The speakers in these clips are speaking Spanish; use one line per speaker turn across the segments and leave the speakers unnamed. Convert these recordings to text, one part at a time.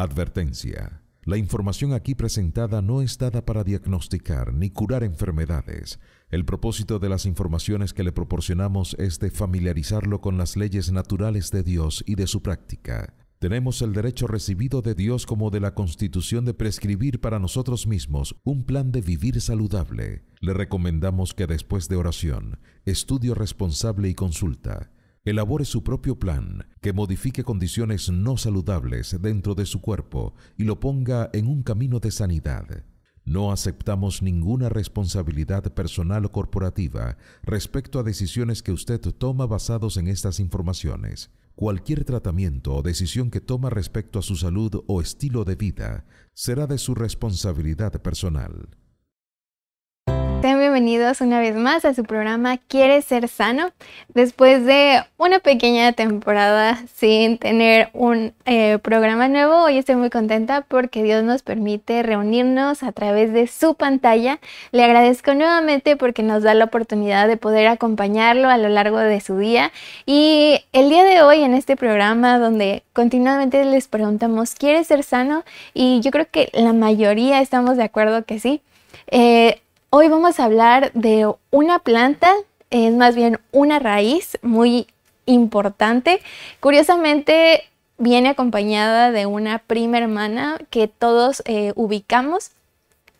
Advertencia. La información aquí presentada no es dada para diagnosticar ni curar enfermedades. El propósito de las informaciones que le proporcionamos es de familiarizarlo con las leyes naturales de Dios y de su práctica. Tenemos el derecho recibido de Dios como de la Constitución de prescribir para nosotros mismos un plan de vivir saludable. Le recomendamos que después de oración, estudio responsable y consulta, elabore su propio plan que modifique condiciones no saludables dentro de su cuerpo y lo ponga en un camino de sanidad. No aceptamos ninguna responsabilidad personal o corporativa respecto a decisiones que usted toma basados en estas informaciones. Cualquier tratamiento o decisión que toma respecto a su salud o estilo de vida será de su responsabilidad personal bienvenidos una vez más a su programa ¿Quieres ser sano? Después de una pequeña temporada sin tener un eh, programa nuevo, hoy estoy muy contenta porque Dios nos permite reunirnos a través de su pantalla. Le agradezco nuevamente porque nos da la oportunidad de poder acompañarlo a lo largo de su día. Y el día de hoy en este programa donde continuamente les preguntamos ¿Quieres ser sano? Y yo creo que la mayoría estamos de acuerdo que sí. Eh, Hoy vamos a hablar de una planta, es más bien una raíz muy importante. Curiosamente viene acompañada de una prima hermana que todos eh, ubicamos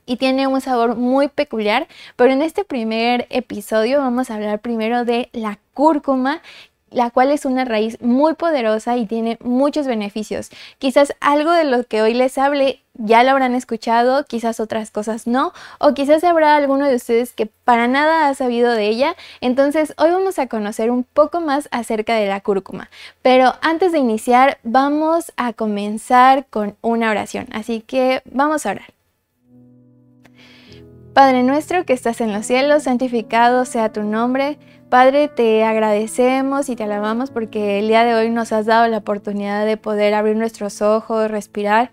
y tiene un sabor muy peculiar, pero en este primer episodio vamos a hablar primero de la cúrcuma, la cual es una raíz muy poderosa y tiene muchos beneficios. Quizás algo de lo que hoy les hable ya lo habrán escuchado, quizás otras cosas no, o quizás habrá alguno de ustedes que para nada ha sabido de ella. Entonces hoy vamos a conocer un poco más acerca de la cúrcuma. Pero antes de iniciar vamos a comenzar con una oración. Así que vamos a orar. Padre nuestro que estás en los cielos, santificado sea tu nombre. Padre, te agradecemos y te alabamos porque el día de hoy nos has dado la oportunidad de poder abrir nuestros ojos, respirar.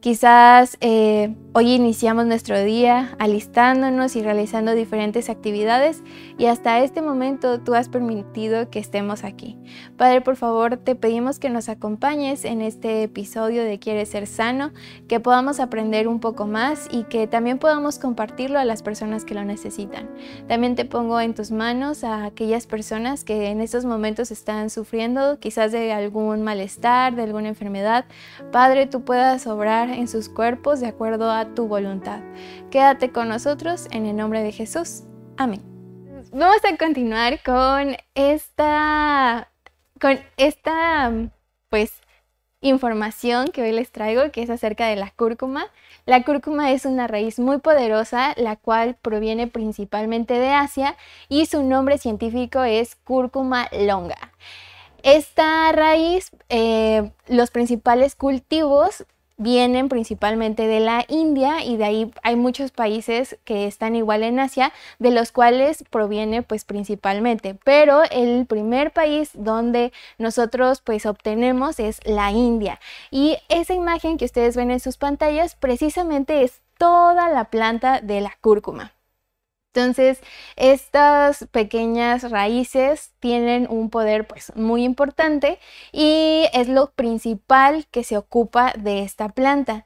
Quizás eh, Hoy iniciamos nuestro día alistándonos y realizando diferentes actividades y hasta este momento tú has permitido que estemos aquí. Padre, por favor, te pedimos que nos acompañes en este episodio de Quieres ser sano, que podamos aprender un poco más y que también podamos compartirlo a las personas que lo necesitan. También te pongo en tus manos a aquellas personas que en estos momentos están sufriendo quizás de algún malestar, de alguna enfermedad. Padre, tú puedas obrar en sus cuerpos de acuerdo a tu voluntad. Quédate con nosotros en el nombre de Jesús. Amén. Vamos a continuar con esta, con esta, pues, información que hoy les traigo, que es acerca de la cúrcuma. La cúrcuma es una raíz muy poderosa, la cual proviene principalmente de Asia y su nombre científico es cúrcuma longa. Esta raíz, eh, los principales cultivos vienen principalmente de la India y de ahí hay muchos países que están igual en Asia, de los cuales proviene pues principalmente, pero el primer país donde nosotros pues obtenemos es la India. Y esa imagen que ustedes ven en sus pantallas precisamente es toda la planta de la cúrcuma. Entonces, estas pequeñas raíces tienen un poder pues, muy importante y es lo principal que se ocupa de esta planta.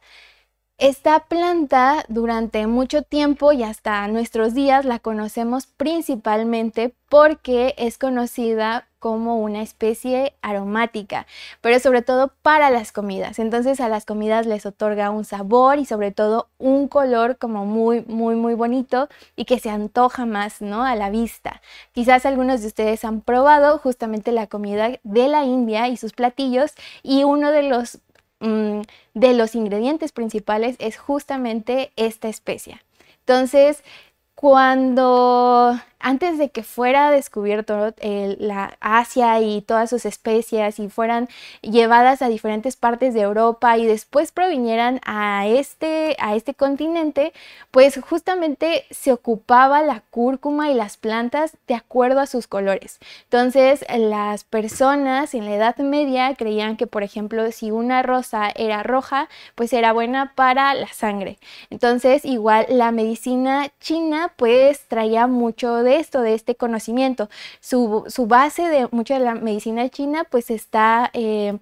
Esta planta durante mucho tiempo y hasta nuestros días la conocemos principalmente porque es conocida como una especie aromática, pero sobre todo para las comidas. Entonces a las comidas les otorga un sabor y sobre todo un color como muy, muy, muy bonito y que se antoja más, ¿no? A la vista. Quizás algunos de ustedes han probado justamente la comida de la India y sus platillos y uno de los, mm, de los ingredientes principales es justamente esta especia. Entonces, cuando antes de que fuera descubierto la Asia y todas sus especies y fueran llevadas a diferentes partes de Europa y después provinieran a este, a este continente, pues justamente se ocupaba la cúrcuma y las plantas de acuerdo a sus colores. Entonces las personas en la Edad Media creían que, por ejemplo, si una rosa era roja, pues era buena para la sangre. Entonces igual la medicina china pues traía mucho de de esto, de este conocimiento. Su, su base de mucha de la medicina china pues está eh,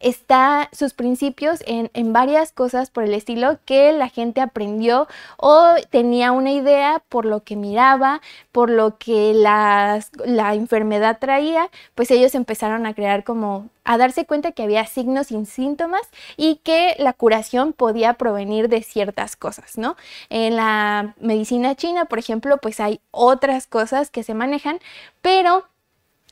está sus principios en, varias cosas por el estilo que la gente aprendió o tenía una idea por lo que miraba, por lo que la enfermedad traía, pues ellos empezaron a crear como a darse cuenta que había signos sin síntomas y que la curación podía provenir de ciertas cosas, ¿no? En la medicina china, por ejemplo, pues hay otras cosas que se manejan, pero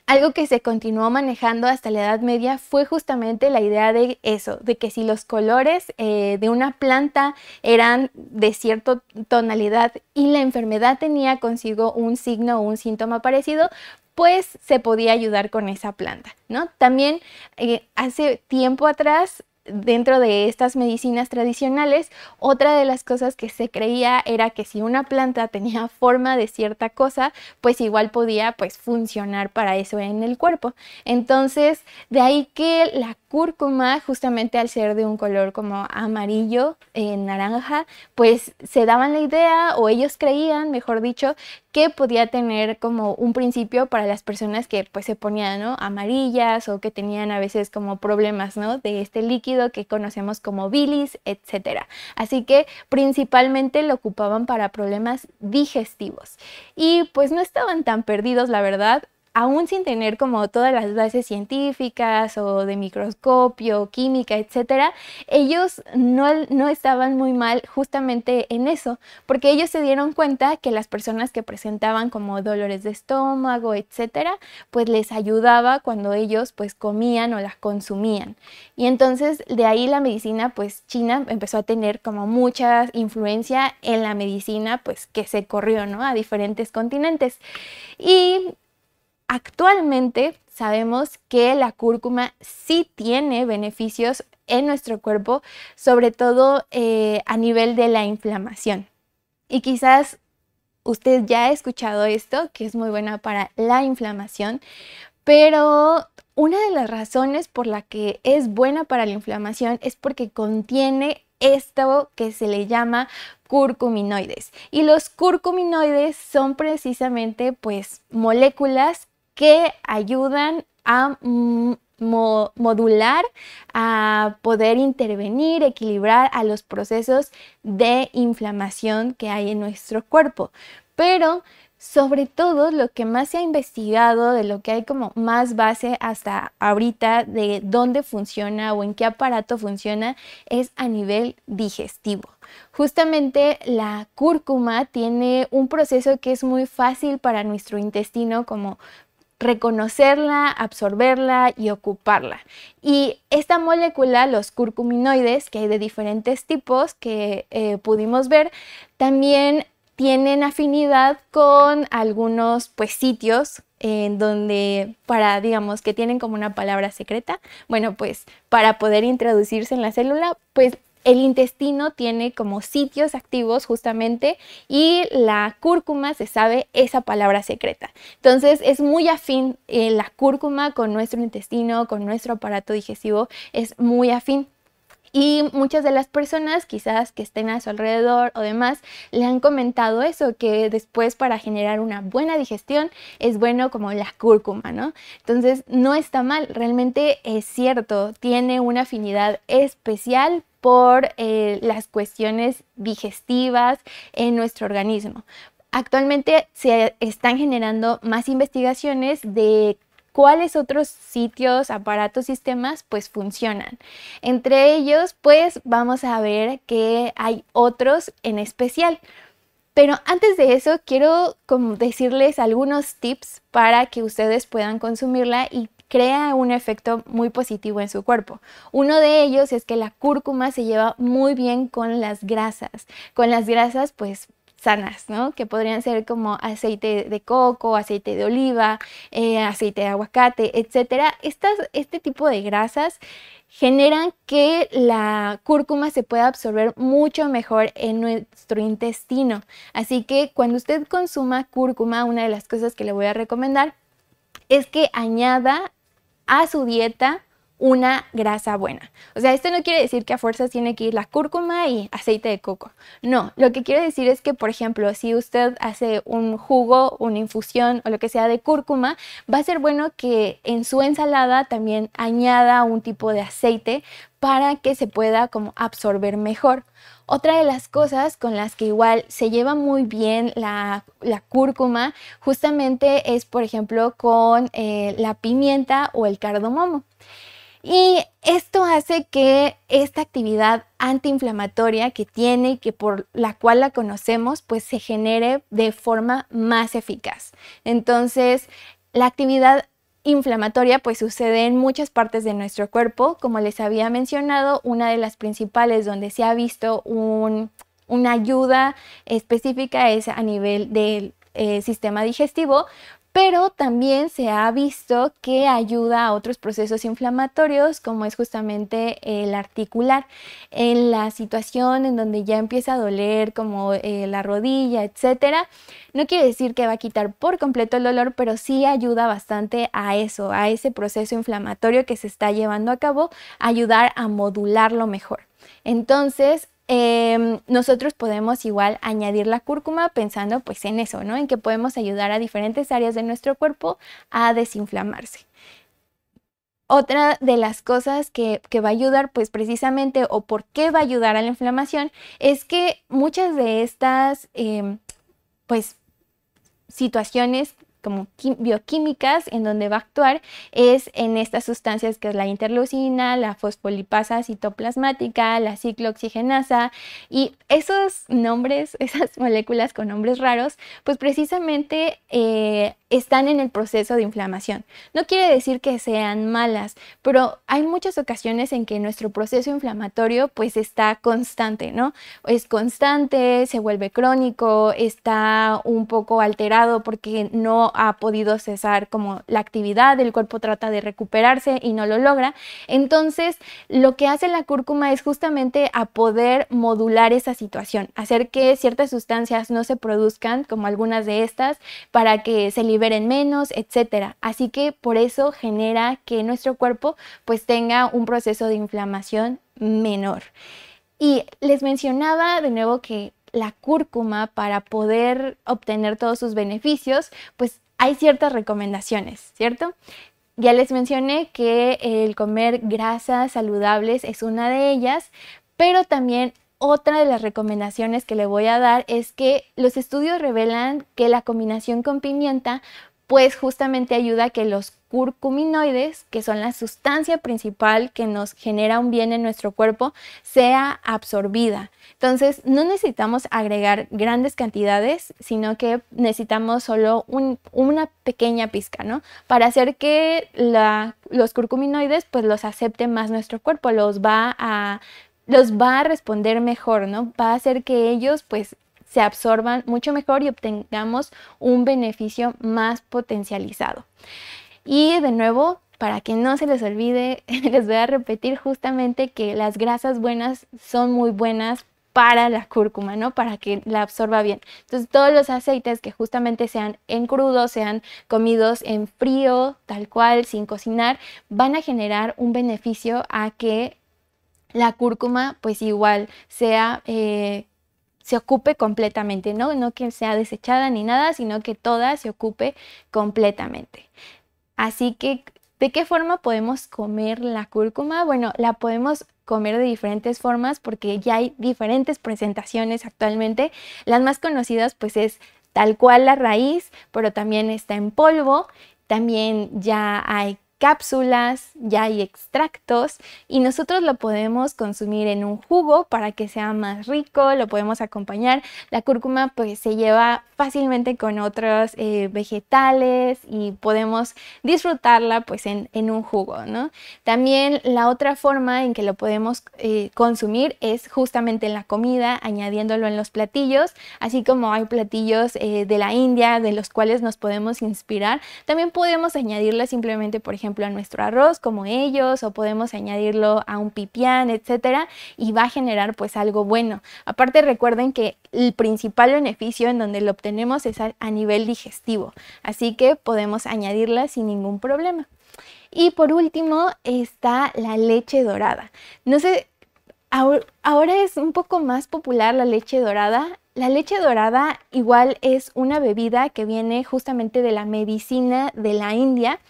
algo que se continuó manejando hasta la Edad Media fue justamente la idea de eso, de que si los colores eh, de una planta eran de cierta tonalidad y la enfermedad tenía consigo un signo o un síntoma parecido, pues se podía ayudar con esa planta, ¿no? También eh, hace tiempo atrás dentro de estas medicinas tradicionales, otra de las cosas que se creía era que si una planta tenía forma de cierta cosa, pues igual podía pues funcionar para eso en el cuerpo. Entonces, de ahí que la cúrcuma, justamente al ser de un color como amarillo, en eh, naranja, pues se daban la idea o ellos creían, mejor dicho, que podía tener como un principio para las personas que pues se ponían amarillas o que tenían a veces como problemas de este líquido que conocemos como bilis, etc. Así que principalmente lo ocupaban para problemas digestivos. Y pues no estaban tan perdidos, la verdad aún sin tener como todas las bases científicas o de microscopio, química, etcétera, ellos no, no estaban muy mal justamente en eso, porque ellos se dieron cuenta que las personas que presentaban como dolores de estómago, etcétera, pues les ayudaba cuando ellos pues comían o las consumían. Y entonces de ahí la medicina pues china empezó a tener como mucha influencia en la medicina pues que se corrió, ¿no? A diferentes continentes. Y Actualmente sabemos que la cúrcuma sí tiene beneficios en nuestro cuerpo, sobre todo eh, a nivel de la inflamación. Y quizás usted ya ha escuchado esto, que es muy buena para la inflamación, pero una de las razones por la que es buena para la inflamación es porque contiene esto que se le llama curcuminoides. Y los curcuminoides son precisamente pues moléculas que ayudan a mm, modular, a poder intervenir, equilibrar a los procesos de inflamación que hay en nuestro cuerpo. Pero sobre todo lo que más se ha investigado, de lo que hay como más base hasta ahorita de dónde funciona o en qué aparato funciona, es a nivel digestivo. Justamente la cúrcuma tiene un proceso que es muy fácil para nuestro intestino como reconocerla, absorberla y ocuparla. Y esta molécula, los curcuminoides, que hay de diferentes tipos que eh, pudimos ver, también tienen afinidad con algunos pues, sitios en donde para, digamos, que tienen como una palabra secreta, bueno, pues para poder introducirse en la célula, pues el intestino tiene como sitios activos justamente y la cúrcuma se sabe esa palabra secreta. Entonces es muy afín eh, la cúrcuma con nuestro intestino, con nuestro aparato digestivo, es muy afín. Y muchas de las personas, quizás que estén a su alrededor o demás, le han comentado eso, que después para generar una buena digestión es bueno como la cúrcuma, ¿no? Entonces no está mal, realmente es cierto, tiene una afinidad especial por eh, las cuestiones digestivas en nuestro organismo. Actualmente se están generando más investigaciones de cuáles otros sitios, aparatos, sistemas pues funcionan. Entre ellos pues vamos a ver que hay otros en especial. Pero antes de eso quiero decirles algunos tips para que ustedes puedan consumirla y crea un efecto muy positivo en su cuerpo. Uno de ellos es que la cúrcuma se lleva muy bien con las grasas, con las grasas pues sanas, ¿no? Que podrían ser como aceite de coco, aceite de oliva, eh, aceite de aguacate, etc. Estas, este tipo de grasas generan que la cúrcuma se pueda absorber mucho mejor en nuestro intestino. Así que cuando usted consuma cúrcuma, una de las cosas que le voy a recomendar es que añada a su dieta una grasa buena. O sea, esto no quiere decir que a fuerzas tiene que ir la cúrcuma y aceite de coco. No, lo que quiere decir es que, por ejemplo, si usted hace un jugo, una infusión o lo que sea de cúrcuma, va a ser bueno que en su ensalada también añada un tipo de aceite para que se pueda como absorber mejor. Otra de las cosas con las que igual se lleva muy bien la, cúrcuma justamente es, por ejemplo, con eh, la pimienta o el cardomomo. Y esto hace que esta actividad antiinflamatoria que tiene y que por la cual la conocemos, pues se genere de forma más eficaz. Entonces, la actividad inflamatoria pues sucede en muchas partes de nuestro cuerpo. Como les había mencionado, una de las principales donde se ha visto una ayuda específica es a nivel del eh, sistema digestivo, pero también se ha visto que ayuda a otros procesos inflamatorios, como es justamente el articular. En la situación en donde ya empieza a doler, como eh, la rodilla, etcétera, no quiere decir que va a quitar por completo el dolor, pero sí ayuda bastante a eso, a ese proceso inflamatorio que se está llevando a cabo, ayudar a modularlo mejor. Entonces, Em, nosotros podemos igual añadir la cúrcuma pensando pues en eso, ¿no? En que podemos ayudar a diferentes áreas de nuestro cuerpo a desinflamarse. Otra de las cosas que, va a ayudar, pues precisamente, o por qué va a ayudar a la inflamación, es que muchas de estas, em, pues, situaciones como bioquímicas en donde va a actuar es en estas sustancias que es la interleucina, la fosfolipasa citoplasmática, la ciclooxigenasa y esos nombres, esas moléculas con nombres raros, pues precisamente eh, están en el proceso de inflamación. No quiere decir que sean malas, pero hay muchas ocasiones en que nuestro proceso inflamatorio pues está constante, ¿no? Es constante, se vuelve crónico, está un poco alterado porque no ha podido cesar como la actividad, el cuerpo trata de recuperarse y no lo logra. Entonces, lo que hace la cúrcuma es justamente a poder modular esa situación, hacer que ciertas sustancias no se produzcan, como algunas de estas, para que se liberen en menos, etcétera Así que por eso genera que nuestro cuerpo pues tenga un proceso de inflamación menor. Y les mencionaba de nuevo que la cúrcuma para poder obtener todos sus beneficios, pues hay ciertas recomendaciones, ¿cierto? Ya les mencioné que el comer grasas saludables es una de ellas, pero también otra de las recomendaciones que le voy a dar es que los estudios revelan que la combinación con pimienta pues justamente ayuda a que los curcuminoides, que son la sustancia principal que nos genera un bien en nuestro cuerpo, sea absorbida. Entonces, no necesitamos agregar grandes cantidades, sino que necesitamos solo una pequeña pizca, ¿no? Para hacer que los curcuminoides, pues los acepte más nuestro cuerpo, los va a los va a responder mejor, ¿no? Va a hacer que ellos pues se absorban mucho mejor y obtengamos un beneficio más potencializado. Y de nuevo, para que no se les olvide, les voy a repetir justamente que las grasas buenas son muy buenas para la cúrcuma, ¿no? Para que la absorba bien. Entonces, todos los aceites que justamente sean en crudo, sean comidos en frío, tal cual, sin cocinar, van a generar un beneficio a que la cúrcuma pues igual sea... Eh, se ocupe completamente, ¿no? No que sea desechada ni nada, sino que toda se ocupe completamente. Así que, ¿de qué forma podemos comer la cúrcuma? Bueno, la podemos comer de diferentes formas porque ya hay diferentes presentaciones actualmente. Las más conocidas pues es tal cual la raíz, pero también está en polvo. También ya hay cápsulas, ya hay extractos y nosotros lo podemos consumir en un jugo para que sea más rico, lo podemos acompañar. La cúrcuma pues se lleva fácilmente con otros eh, vegetales y podemos disfrutarla pues en, un jugo, ¿no? También la otra forma en que lo podemos eh, consumir es justamente en la comida, añadiéndolo en los platillos, así como hay platillos eh, de la India de los cuales nos podemos inspirar, también podemos añadirla simplemente, por ejemplo, a nuestro arroz como ellos o podemos añadirlo a un pipián, etcétera, y va a generar pues algo bueno. Aparte recuerden que el principal beneficio en donde lo obtenemos es a, a nivel digestivo, así que podemos añadirla sin ningún problema. Y por último está la leche dorada. No sé, ahora es un poco más popular la leche dorada la leche dorada igual es una bebida que viene justamente de la medicina de la India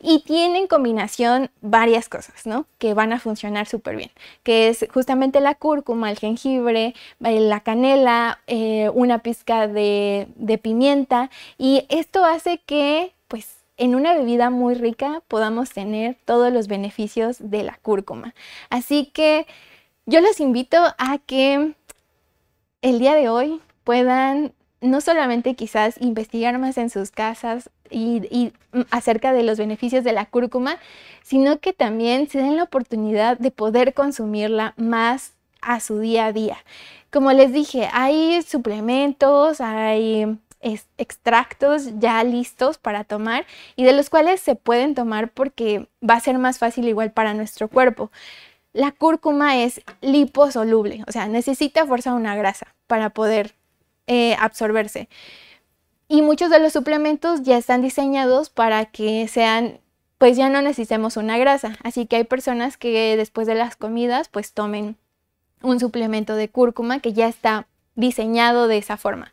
y tiene en combinación varias cosas, ¿no? Que van a funcionar súper bien, que es justamente la cúrcuma, el jengibre, eh, la canela, eh, una pizca de, de pimienta y esto hace que pues en una bebida muy rica podamos tener todos los beneficios de la cúrcuma. Así que yo los invito a que el día de hoy puedan no solamente quizás investigar más en sus casas y, mm, acerca de los beneficios de la cúrcuma, sino que también se den la oportunidad de poder consumirla más a su día a día. Como les dije, hay suplementos, hay extractos ya listos para tomar y de los cuales se pueden tomar porque va a ser más fácil igual para nuestro cuerpo. La cúrcuma es liposoluble, o sea, necesita fuerza una grasa para poder eh, absorberse. Y muchos de los suplementos ya están diseñados para que sean, pues ya no necesitemos una grasa. Así que hay personas que después de las comidas, pues tomen un suplemento de cúrcuma que ya está diseñado de esa forma.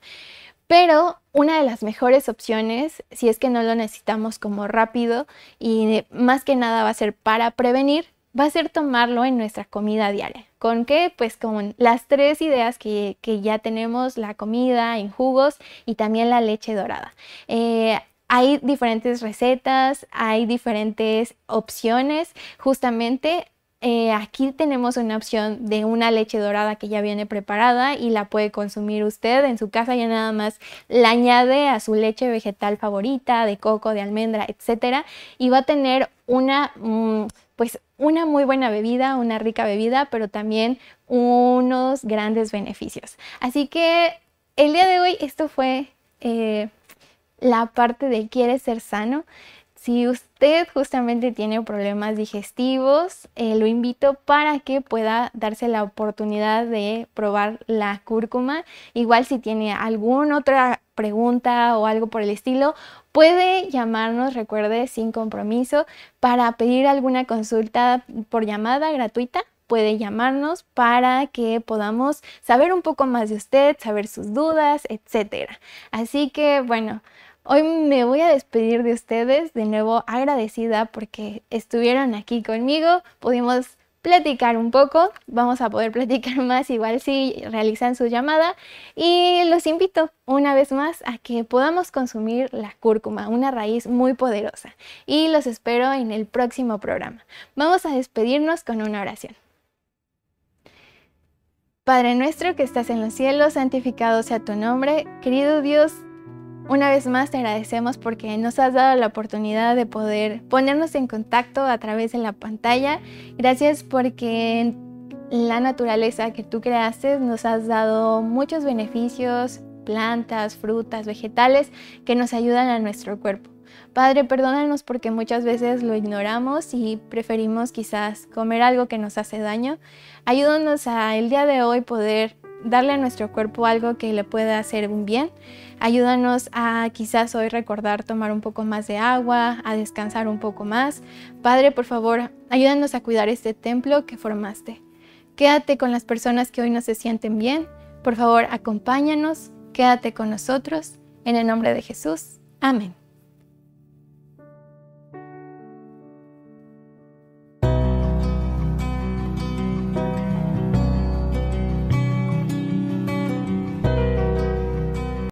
Pero una de las mejores opciones, si es que no lo necesitamos como rápido y más que nada va a ser para prevenir, va a ser tomarlo en nuestra comida diaria. ¿Con qué? Pues con las tres ideas que, ya tenemos, la comida en jugos y también la leche dorada. Eh, hay diferentes recetas, hay diferentes opciones. Justamente eh, aquí tenemos una opción de una leche dorada que ya viene preparada y la puede consumir usted en su casa. Ya nada más la añade a su leche vegetal favorita, de coco, de almendra, etc. y va a tener una. Mm, pues una muy buena bebida, una rica bebida, pero también unos grandes beneficios. Así que el día de hoy esto fue eh, la parte de quiere ser sano. Si usted justamente tiene problemas digestivos, eh, lo invito para que pueda darse la oportunidad de probar la cúrcuma. Igual si tiene algún otra pregunta o algo por el estilo, puede llamarnos, recuerde, sin compromiso, para pedir alguna consulta por llamada gratuita puede llamarnos para que podamos saber un poco más de usted, saber sus dudas, etcétera. Así que bueno, hoy me voy a despedir de ustedes, de nuevo agradecida porque estuvieron aquí conmigo, pudimos platicar un poco, vamos a poder platicar más igual si realizan su llamada y los invito una vez más a que podamos consumir la cúrcuma, una raíz muy poderosa y los espero en el próximo programa. Vamos a despedirnos con una oración. Padre nuestro que estás en los cielos, santificado sea tu nombre, querido Dios, una vez más te agradecemos porque nos has dado la oportunidad de poder ponernos en contacto a través de la pantalla. Gracias porque la naturaleza que tú creaste nos has dado muchos beneficios, plantas, frutas, vegetales que nos ayudan a nuestro cuerpo. Padre, perdónanos porque muchas veces lo ignoramos y preferimos quizás comer algo que nos hace daño. Ayúdanos a el día de hoy poder darle a nuestro cuerpo algo que le pueda hacer un bien. Ayúdanos a quizás hoy recordar tomar un poco más de agua, a descansar un poco más. Padre, por favor, ayúdanos a cuidar este templo que formaste. Quédate con las personas que hoy no se sienten bien. Por favor, acompáñanos, quédate con nosotros. En el nombre de Jesús. Amén.